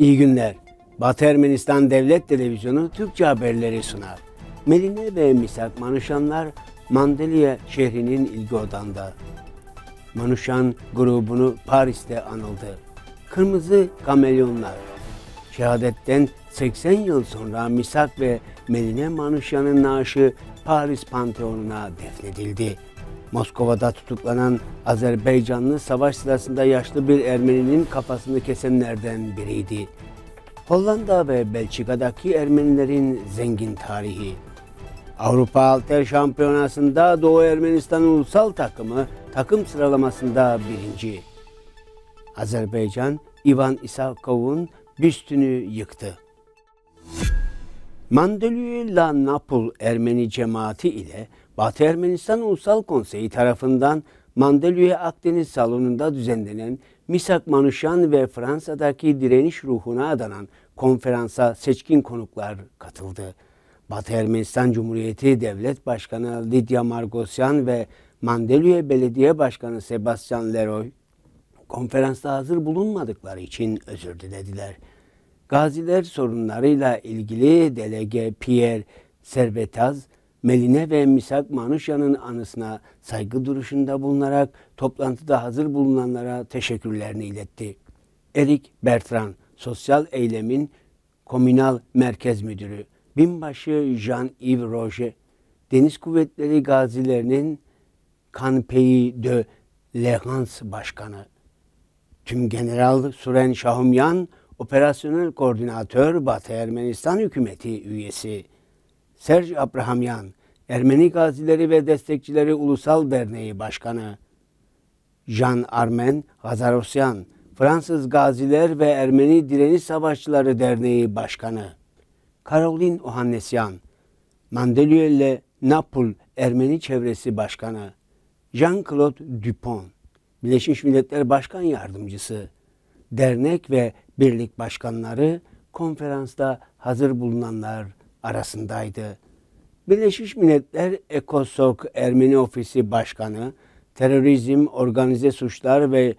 İyi günler. Batı Ermenistan Devlet Televizyonu Türkçe haberleri sunar. Meline ve Misak Manuşanlar Mandelya şehrinin ilgi odanda. Manuşan grubunu Paris'te anıldı. Kırmızı Kamelyonlar. Şehadetten 80 yıl sonra Misak ve Meline Manuşyan'ın naaşı Paris Panteonu'na defnedildi. Moskova'da tutuklanan Azerbaycanlı savaş sırasında yaşlı bir Ermeninin kafasını kesenlerden biriydi. Hollanda ve Belçika'daki Ermenilerin zengin tarihi. Avrupa Alter Şampiyonası'nda Doğu Ermenistan ulusal takımı takım sıralamasında birinci. Azerbaycan, Ivan Isakov'un büstünü yıktı. Mandelü La Napul Ermeni cemaati ile Batı Ermenistan Ulusal Konseyi tarafından Mandelüye Akdeniz Salonu'nda düzenlenen Misak Manuşan ve Fransa'daki direniş ruhuna adanan konferansa seçkin konuklar katıldı. Batı Ermenistan Cumhuriyeti Devlet Başkanı Lidya Margosyan ve Mandelüye Belediye Başkanı Sebastian Leroy konferansta hazır bulunmadıkları için özür dilediler. Gaziler sorunlarıyla ilgili delege Pierre Servetaz, Meline ve Misak Manuşya'nın anısına saygı duruşunda bulunarak toplantıda hazır bulunanlara teşekkürlerini iletti. Erik Bertrand, sosyal eylemin komünal merkez müdürü, binbaşı Jean-Yves Roger, Deniz Kuvvetleri gazilerinin Kanpeyi de Lehans Başkanı, Tüm General Suren Şahumyan, operasyonel koordinatör Batı Ermenistan hükümeti üyesi, Serj Abrahamyan, Ermeni Gazileri ve Destekçileri Ulusal Derneği Başkanı, Jean Armen Hazarosyan, Fransız Gaziler ve Ermeni Direniş Savaşçıları Derneği Başkanı, Karolin Ohannesyan, Mandelyelle Napul Ermeni Çevresi Başkanı, Jean-Claude Dupont, Birleşmiş Milletler Başkan Yardımcısı, dernek ve birlik başkanları konferansta hazır bulunanlar arasındaydı. Birleşmiş Milletler Ekosok Ermeni Ofisi Başkanı, terörizm, organize suçlar ve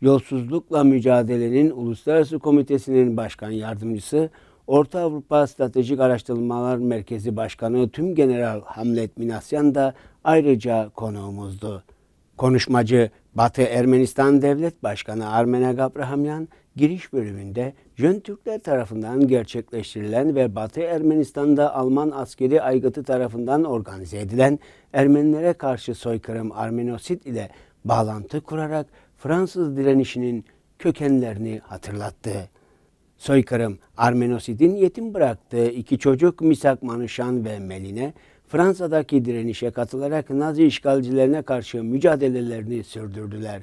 yolsuzlukla mücadelenin Uluslararası Komitesi'nin başkan yardımcısı, Orta Avrupa Stratejik Araştırmalar Merkezi Başkanı Tüm General Hamlet Minasyan da ayrıca konuğumuzdu konuşmacı Batı Ermenistan Devlet Başkanı Armena Gabrahamyan giriş bölümünde Jön Türkler tarafından gerçekleştirilen ve Batı Ermenistan'da Alman askeri aygıtı tarafından organize edilen Ermenilere karşı soykırım Armenosit ile bağlantı kurarak Fransız direnişinin kökenlerini hatırlattı. Soykırım Armenosid'in yetim bıraktığı iki çocuk Misak Manuşan ve Meline Fransa'daki direnişe katılarak Nazi işgalcilerine karşı mücadelelerini sürdürdüler.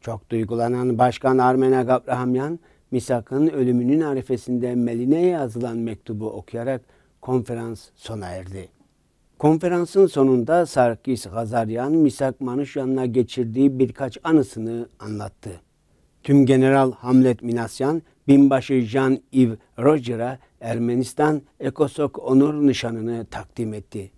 Çok duygulanan Başkan Armena Gabrahamyan, Misak'ın ölümünün arifesinde Meline'ye yazılan mektubu okuyarak konferans sona erdi. Konferansın sonunda Sarkis Gazaryan, Misak Manuşyan'la geçirdiği birkaç anısını anlattı. Tüm General Hamlet Minasyan, binbaşı Jean-Yves Roger'a Ermenistan Ekosok Onur Nişanı'nı takdim etti.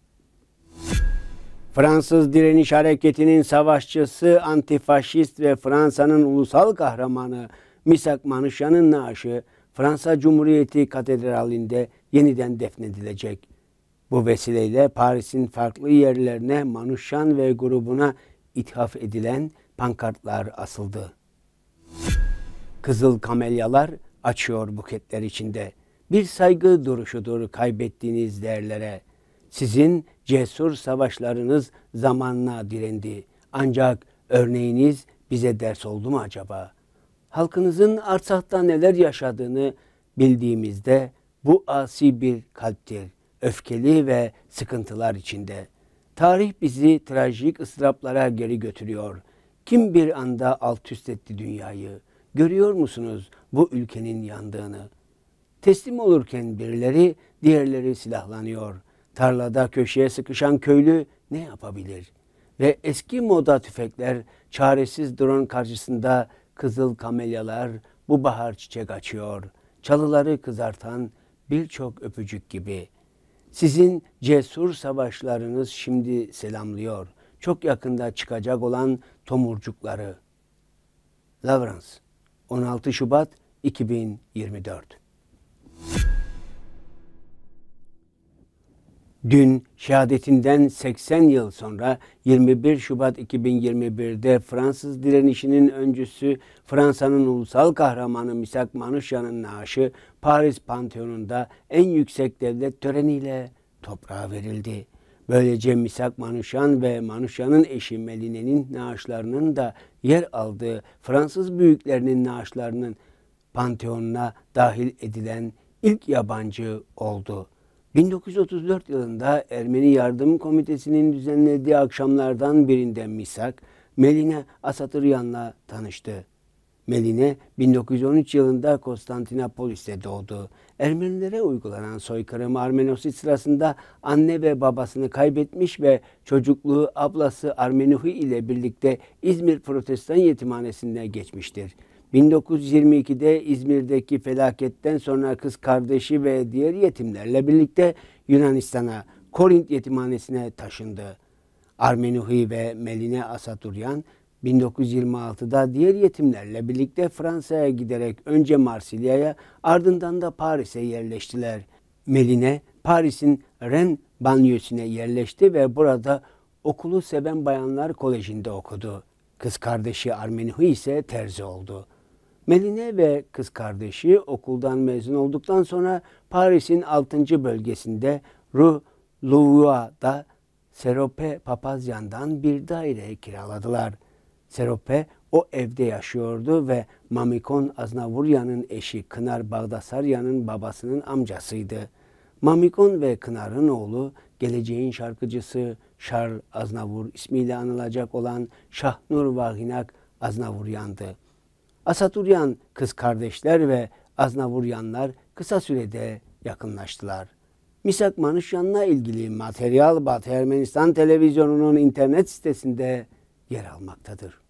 Fransız direniş hareketinin savaşçısı, antifaşist ve Fransa'nın ulusal kahramanı Misak Manuşan'ın naaşı Fransa Cumhuriyeti Katedrali'nde yeniden defnedilecek. Bu vesileyle Paris'in farklı yerlerine Manuşan ve grubuna ithaf edilen pankartlar asıldı. Kızıl kamelyalar açıyor buketler içinde. Bir saygı duruşudur kaybettiğiniz değerlere. Sizin cesur savaşlarınız zamanla direndi. Ancak örneğiniz bize ders oldu mu acaba? Halkınızın Arsah'ta neler yaşadığını bildiğimizde bu asi bir kalptir. Öfkeli ve sıkıntılar içinde. Tarih bizi trajik ıstıraplara geri götürüyor. Kim bir anda alt üst etti dünyayı? Görüyor musunuz bu ülkenin yandığını? Teslim olurken birileri, diğerleri silahlanıyor. Tarlada köşeye sıkışan köylü ne yapabilir? Ve eski moda tüfekler çaresiz drone karşısında kızıl kamelyalar bu bahar çiçek açıyor. Çalıları kızartan birçok öpücük gibi. Sizin cesur savaşlarınız şimdi selamlıyor. Çok yakında çıkacak olan tomurcukları. Lawrence. 16 Şubat 2024 Dün şehadetinden 80 yıl sonra 21 Şubat 2021'de Fransız direnişinin öncüsü Fransa'nın ulusal kahramanı Misak Manuşya'nın naaşı Paris Panteonu'nda en yüksek devlet töreniyle toprağa verildi. Böylece Misak Manuşan ve Manuşan'ın eşi Meline'nin naaşlarının da yer aldığı Fransız büyüklerinin naaşlarının panteonuna dahil edilen ilk yabancı oldu. 1934 yılında Ermeni Yardım Komitesi'nin düzenlediği akşamlardan birinde Misak, Meline Asatıryan'la tanıştı. Meline 1913 yılında Konstantinopolis'te doğdu. Ermenilere uygulanan soykırım Armenosi sırasında anne ve babasını kaybetmiş ve çocukluğu ablası Armenuhi ile birlikte İzmir Protestan Yetimhanesi'ne geçmiştir. 1922'de İzmir'deki felaketten sonra kız kardeşi ve diğer yetimlerle birlikte Yunanistan'a Korint Yetimhanesi'ne taşındı. Armenuhi ve Meline Asaturyan 1926'da diğer yetimlerle birlikte Fransa'ya giderek önce Marsilya'ya ardından da Paris'e yerleştiler. Meline Paris'in Ren banliyösüne yerleşti ve burada okulu seven bayanlar kolejinde okudu. Kız kardeşi Armenihu ise terzi oldu. Meline ve kız kardeşi okuldan mezun olduktan sonra Paris'in 6. bölgesinde Rue Louvois'da Serope Papazyan'dan bir daire kiraladılar. Serope o evde yaşıyordu ve Mamikon Aznavurya'nın eşi Kınar Bağdasarya'nın babasının amcasıydı. Mamikon ve Kınar'ın oğlu geleceğin şarkıcısı Şarl Aznavur ismiyle anılacak olan Şahnur Vahinak Aznavuryan'dı. Asaturyan kız kardeşler ve Aznavuryanlar kısa sürede yakınlaştılar. Misak Manışyan'la ilgili materyal Batı Ermenistan televizyonunun internet sitesinde yer almaktadır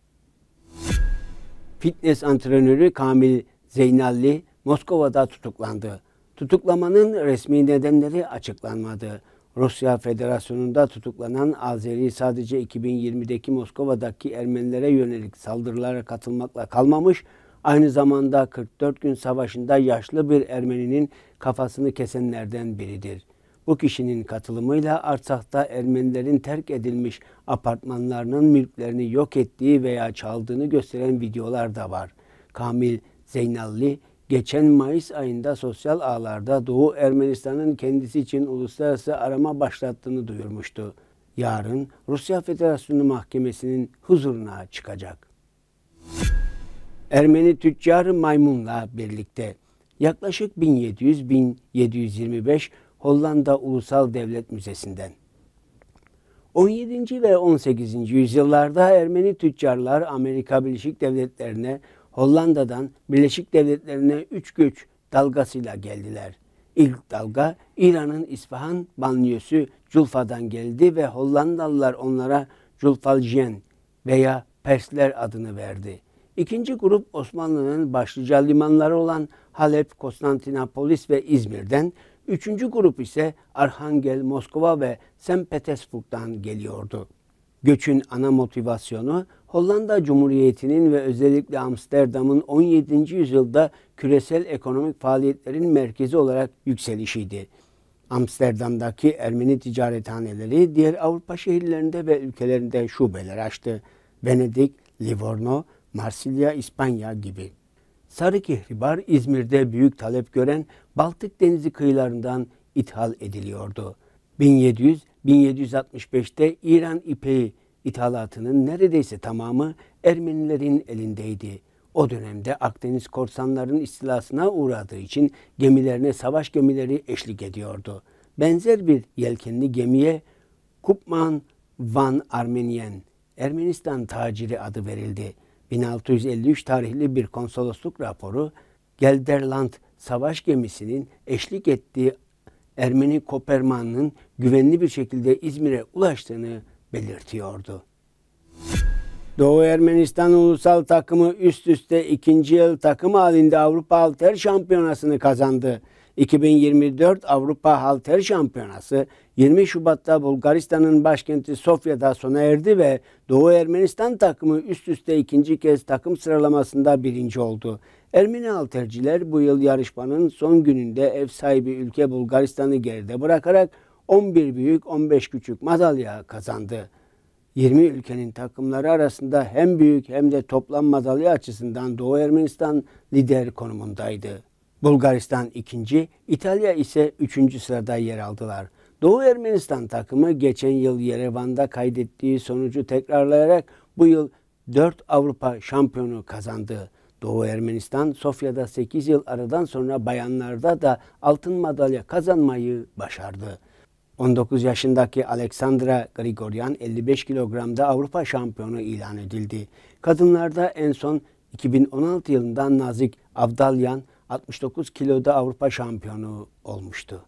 fitness antrenörü Kamil Zeynalli Moskova'da tutuklandı. Tutuklamanın resmi nedenleri açıklanmadı. Rusya Federasyonu'nda tutuklanan Azeri sadece 2020'deki Moskova'daki Ermenilere yönelik saldırılara katılmakla kalmamış, aynı zamanda 44 gün savaşında yaşlı bir Ermeninin kafasını kesenlerden biridir. Bu kişinin katılımıyla Artah'ta Ermenilerin terk edilmiş apartmanlarının mülklerini yok ettiği veya çaldığını gösteren videolar da var. Kamil Zeynalli geçen Mayıs ayında sosyal ağlarda Doğu Ermenistan'ın kendisi için uluslararası arama başlattığını duyurmuştu. Yarın Rusya Federasyonu Mahkemesi'nin huzuruna çıkacak. Ermeni tüccarı Maymun'la birlikte yaklaşık 1700-1725 Hollanda Ulusal Devlet Müzesi'nden. 17. ve 18. yüzyıllarda Ermeni tüccarlar Amerika Birleşik Devletleri'ne Hollanda'dan Birleşik Devletleri'ne üç göç dalgasıyla geldiler. İlk dalga İran'ın İsfahan Banliyosu, Culfa'dan geldi ve Hollandalılar onlara Culfaljiyen veya Persler adını verdi. İkinci grup Osmanlı'nın başlıca limanları olan Halep, Konstantinopolis ve İzmir'den Üçüncü grup ise Arhangel, Moskova ve St. Petersburg'dan geliyordu. Göçün ana motivasyonu Hollanda Cumhuriyeti'nin ve özellikle Amsterdam'ın 17. yüzyılda küresel ekonomik faaliyetlerin merkezi olarak yükselişiydi. Amsterdam'daki Ermeni ticarethaneleri diğer Avrupa şehirlerinde ve ülkelerinde şubeler açtı. Venedik, Livorno, Marsilya, İspanya gibi. Sarı kehribar İzmir'de büyük talep gören Baltık Denizi kıyılarından ithal ediliyordu. 1700-1765'te İran ipeği ithalatının neredeyse tamamı Ermenilerin elindeydi. O dönemde Akdeniz korsanlarının istilasına uğradığı için gemilerine savaş gemileri eşlik ediyordu. Benzer bir yelkenli gemiye Kupman Van Armenyen, Ermenistan taciri adı verildi. 1653 tarihli bir konsolosluk raporu Gelderland savaş gemisinin eşlik ettiği Ermeni Koperman'ın güvenli bir şekilde İzmir'e ulaştığını belirtiyordu. Doğu Ermenistan ulusal takımı üst üste ikinci yıl takım halinde Avrupa Halter Şampiyonası'nı kazandı. 2024 Avrupa Halter Şampiyonası 20 Şubat'ta Bulgaristan'ın başkenti Sofya'da sona erdi ve Doğu Ermenistan takımı üst üste ikinci kez takım sıralamasında birinci oldu. Ermeni halterciler bu yıl yarışmanın son gününde ev sahibi ülke Bulgaristan'ı geride bırakarak 11 büyük 15 küçük madalya kazandı. 20 ülkenin takımları arasında hem büyük hem de toplam madalya açısından Doğu Ermenistan lider konumundaydı. Bulgaristan ikinci, İtalya ise üçüncü sırada yer aldılar. Doğu Ermenistan takımı geçen yıl Yerevan'da kaydettiği sonucu tekrarlayarak bu yıl 4 Avrupa şampiyonu kazandı. Doğu Ermenistan Sofya'da 8 yıl aradan sonra bayanlarda da altın madalya kazanmayı başardı. 19 yaşındaki Alexandra Grigoryan 55 kilogramda Avrupa şampiyonu ilan edildi. Kadınlarda en son 2016 yılından Nazik Avdalyan 69 kiloda Avrupa şampiyonu olmuştu.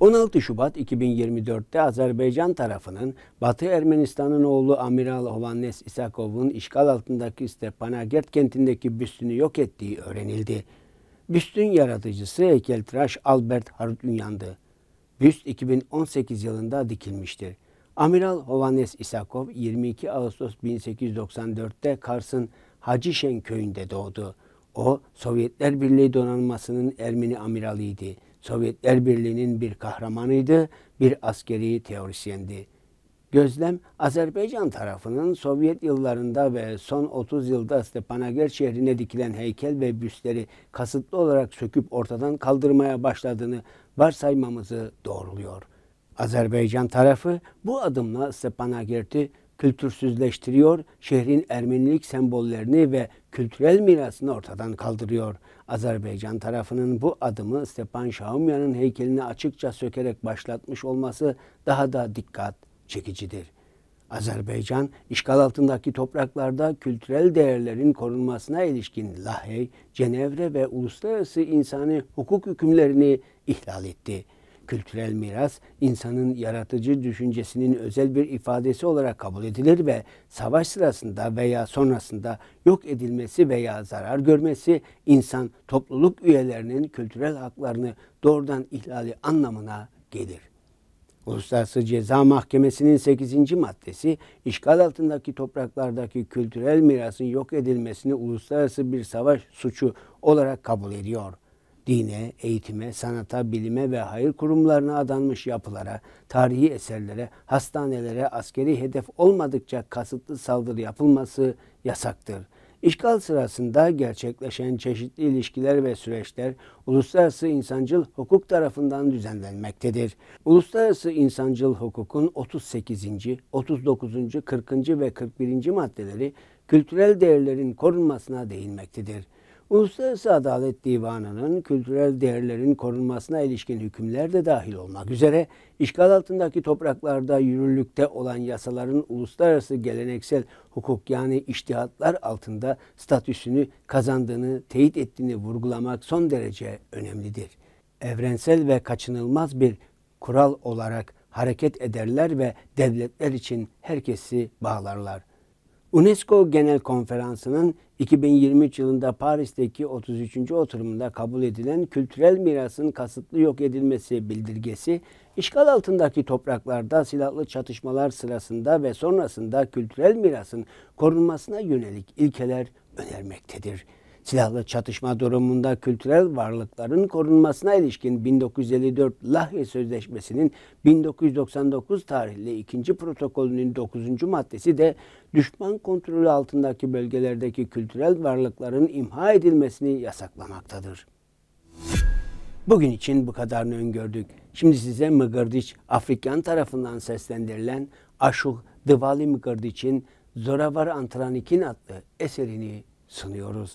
16 Şubat 2024'te Azerbaycan tarafının Batı Ermenistan'ın oğlu Amiral Hovannes Isakov'un işgal altındaki Stepanakert kentindeki büstünü yok ettiği öğrenildi. Büstün yaratıcısı heykeltıraş Albert Harutunyan'dı. Büst 2018 yılında dikilmiştir. Amiral Hovannes Isakov 22 Ağustos 1894'te Kars'ın Hacişen köyünde doğdu. O Sovyetler Birliği donanmasının Ermeni amiraliydi. Sovyetler Birliği'nin bir kahramanıydı, bir askeri teorisyendi. Gözlem Azerbaycan tarafının Sovyet yıllarında ve son 30 yılda Stepanager şehrine dikilen heykel ve büstleri kasıtlı olarak söküp ortadan kaldırmaya başladığını varsaymamızı doğruluyor. Azerbaycan tarafı bu adımla Stepanagert'i kültürsüzleştiriyor, şehrin Ermenilik sembollerini ve kültürel mirasını ortadan kaldırıyor. Azerbaycan tarafının bu adımı Stepan Şaumyan'ın heykelini açıkça sökerek başlatmış olması daha da dikkat çekicidir. Azerbaycan, işgal altındaki topraklarda kültürel değerlerin korunmasına ilişkin Lahey, Cenevre ve uluslararası insani hukuk hükümlerini ihlal etti.'' Kültürel miras insanın yaratıcı düşüncesinin özel bir ifadesi olarak kabul edilir ve savaş sırasında veya sonrasında yok edilmesi veya zarar görmesi insan topluluk üyelerinin kültürel haklarını doğrudan ihlali anlamına gelir. Uluslararası Ceza Mahkemesi'nin 8. maddesi işgal altındaki topraklardaki kültürel mirasın yok edilmesini uluslararası bir savaş suçu olarak kabul ediyor.'' dine, eğitime, sanata, bilime ve hayır kurumlarına adanmış yapılara, tarihi eserlere, hastanelere askeri hedef olmadıkça kasıtlı saldırı yapılması yasaktır. İşgal sırasında gerçekleşen çeşitli ilişkiler ve süreçler uluslararası insancıl hukuk tarafından düzenlenmektedir. Uluslararası insancıl hukukun 38. 39. 40. ve 41. maddeleri kültürel değerlerin korunmasına değinmektedir. Uluslararası Adalet Divanı'nın kültürel değerlerin korunmasına ilişkin hükümler de dahil olmak üzere işgal altındaki topraklarda yürürlükte olan yasaların uluslararası geleneksel hukuk yani iştihatlar altında statüsünü kazandığını teyit ettiğini vurgulamak son derece önemlidir. Evrensel ve kaçınılmaz bir kural olarak hareket ederler ve devletler için herkesi bağlarlar. UNESCO Genel Konferansı'nın 2023 yılında Paris'teki 33. oturumunda kabul edilen kültürel mirasın kasıtlı yok edilmesi bildirgesi, işgal altındaki topraklarda silahlı çatışmalar sırasında ve sonrasında kültürel mirasın korunmasına yönelik ilkeler önermektedir silahlı çatışma durumunda kültürel varlıkların korunmasına ilişkin 1954 Lahey Sözleşmesi'nin 1999 tarihli ikinci protokolünün 9. maddesi de düşman kontrolü altındaki bölgelerdeki kültürel varlıkların imha edilmesini yasaklamaktadır. Bugün için bu kadarını öngördük. Şimdi size Mıgırdiç Afrikan tarafından seslendirilen Aşuk divali Mıgırdiç'in Zoravar Antranikin adlı eserini sunuyoruz.